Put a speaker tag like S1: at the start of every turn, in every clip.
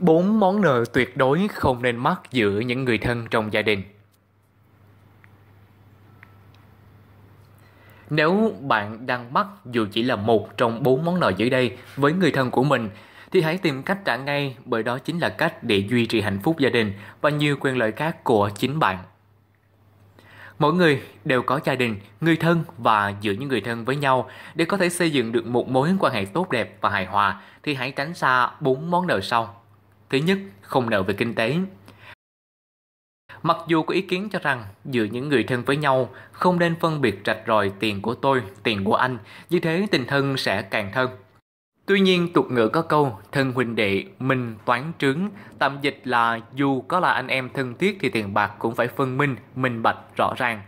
S1: Bốn món nợ tuyệt đối không nên mắc giữa những người thân trong gia đình. Nếu bạn đang mắc dù chỉ là một trong bốn món nợ dưới đây với người thân của mình, thì hãy tìm cách trả ngay bởi đó chính là cách để duy trì hạnh phúc gia đình và nhiều quyền lợi khác của chính bạn. Mỗi người đều có gia đình, người thân và giữa những người thân với nhau để có thể xây dựng được một mối quan hệ tốt đẹp và hài hòa thì hãy tránh xa bốn món nợ sau. Thứ nhất, không nợ về kinh tế. Mặc dù có ý kiến cho rằng giữa những người thân với nhau không nên phân biệt rạch ròi tiền của tôi, tiền của anh, như thế tình thân sẽ càng thân. Tuy nhiên tục ngữ có câu thân huynh đệ minh toán trướng, tạm dịch là dù có là anh em thân thiết thì tiền bạc cũng phải phân minh, minh bạch rõ ràng.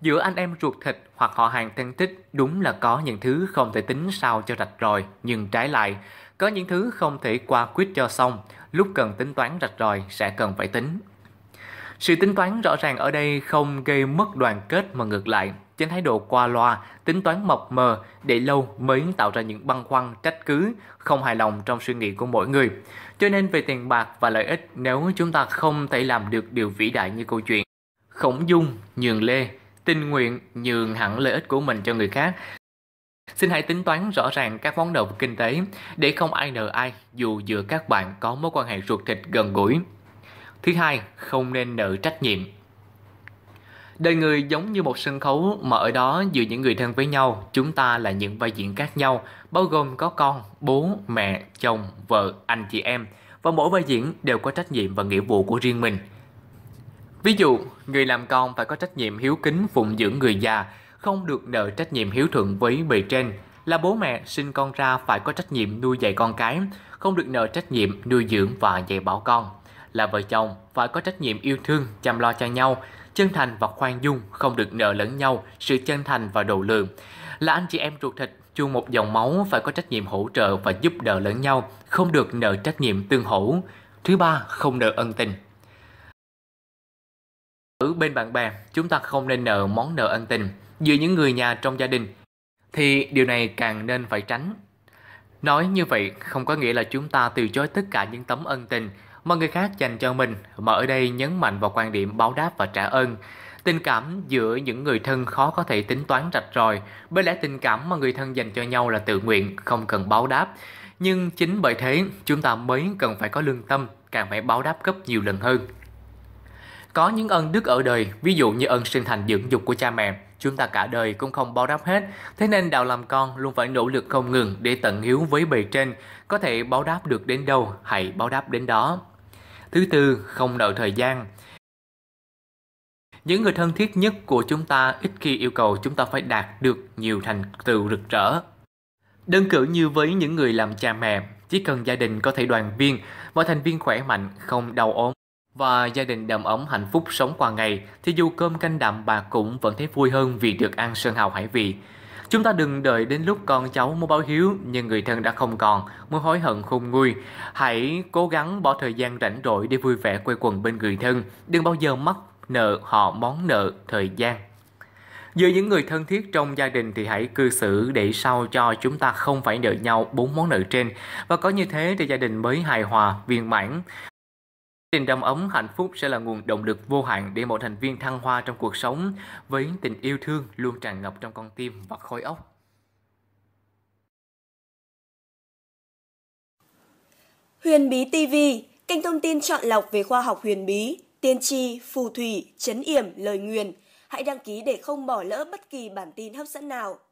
S1: Giữa anh em ruột thịt hoặc họ hàng thân thích đúng là có những thứ không thể tính sao cho rạch ròi, nhưng trái lại, có những thứ không thể qua quyết cho xong, lúc cần tính toán rạch ròi sẽ cần phải tính. Sự tính toán rõ ràng ở đây không gây mất đoàn kết mà ngược lại, trên thái độ qua loa, tính toán mập mờ để lâu mới tạo ra những băn khoăn, trách cứ, không hài lòng trong suy nghĩ của mỗi người. Cho nên về tiền bạc và lợi ích, nếu chúng ta không thể làm được điều vĩ đại như câu chuyện Khổng Dung nhường Lê, tình nguyện nhường hẳn lợi ích của mình cho người khác Xin hãy tính toán rõ ràng các món nợ kinh tế để không ai nợ ai dù giữa các bạn có mối quan hệ ruột thịt gần gũi. Thứ hai, không nên nợ trách nhiệm. Đời người giống như một sân khấu mà ở đó giữa những người thân với nhau, chúng ta là những vai diễn khác nhau, bao gồm có con, bố, mẹ, chồng, vợ, anh chị em và mỗi vai diễn đều có trách nhiệm và nghĩa vụ của riêng mình. Ví dụ, người làm con phải có trách nhiệm hiếu kính phụng dưỡng người già, không được nợ trách nhiệm hiếu thuận với bề trên là bố mẹ sinh con ra phải có trách nhiệm nuôi dạy con cái, không được nợ trách nhiệm nuôi dưỡng và dạy bảo con. Là vợ chồng phải có trách nhiệm yêu thương, chăm lo cho nhau, chân thành và khoan dung, không được nợ lẫn nhau sự chân thành và độ lượng. Là anh chị em ruột thịt, chung một dòng máu phải có trách nhiệm hỗ trợ và giúp đỡ lẫn nhau, không được nợ trách nhiệm tương hỗ. Thứ ba, không nợ ân tình. Ở bên bạn bè, chúng ta không nên nợ món nợ ân tình giữa những người nhà trong gia đình thì điều này càng nên phải tránh. Nói như vậy không có nghĩa là chúng ta từ chối tất cả những tấm ân tình mà người khác dành cho mình mà ở đây nhấn mạnh vào quan điểm báo đáp và trả ơn. Tình cảm giữa những người thân khó có thể tính toán rạch ròi, bởi lẽ tình cảm mà người thân dành cho nhau là tự nguyện, không cần báo đáp. Nhưng chính bởi thế, chúng ta mới cần phải có lương tâm, càng phải báo đáp gấp nhiều lần hơn. Có những ân đức ở đời, ví dụ như ân sinh thành dưỡng dục của cha mẹ, chúng ta cả đời cũng không bao đáp hết. Thế nên đạo làm con luôn phải nỗ lực không ngừng để tận hiếu với bề trên, có thể báo đáp được đến đâu, hãy báo đáp đến đó. Thứ tư, không đợi thời gian. Những người thân thiết nhất của chúng ta ít khi yêu cầu chúng ta phải đạt được nhiều thành tựu rực rỡ. Đơn cử như với những người làm cha mẹ, chỉ cần gia đình có thể đoàn viên, mọi thành viên khỏe mạnh, không đau ốm, và gia đình đầm ấm hạnh phúc sống qua ngày thì dù cơm canh đạm bạc cũng vẫn thấy vui hơn vì được ăn sơn hào hải vị. Chúng ta đừng đợi đến lúc con cháu muốn báo hiếu nhưng người thân đã không còn, muốn hối hận khôn nguôi. Hãy cố gắng bỏ thời gian rảnh rỗi để vui vẻ quây quần bên người thân, đừng bao giờ mắc nợ họ món nợ thời gian. giữa những người thân thiết trong gia đình thì hãy cư xử để sao cho chúng ta không phải nợ nhau bốn món nợ trên và có như thế thì gia đình mới hài hòa, viên mãn. Tình đồng ấm hạnh phúc sẽ là nguồn động lực vô hạn để mỗi thành viên thăng hoa trong cuộc sống với tình yêu thương luôn tràn ngập trong con tim và khối óc. Huyền Bí TV, kênh thông tin chọn lọc về khoa học huyền bí, tiên tri, phù thủy, chấn yểm, lời nguyền. Hãy đăng ký để không bỏ lỡ bất kỳ bản tin hấp dẫn nào.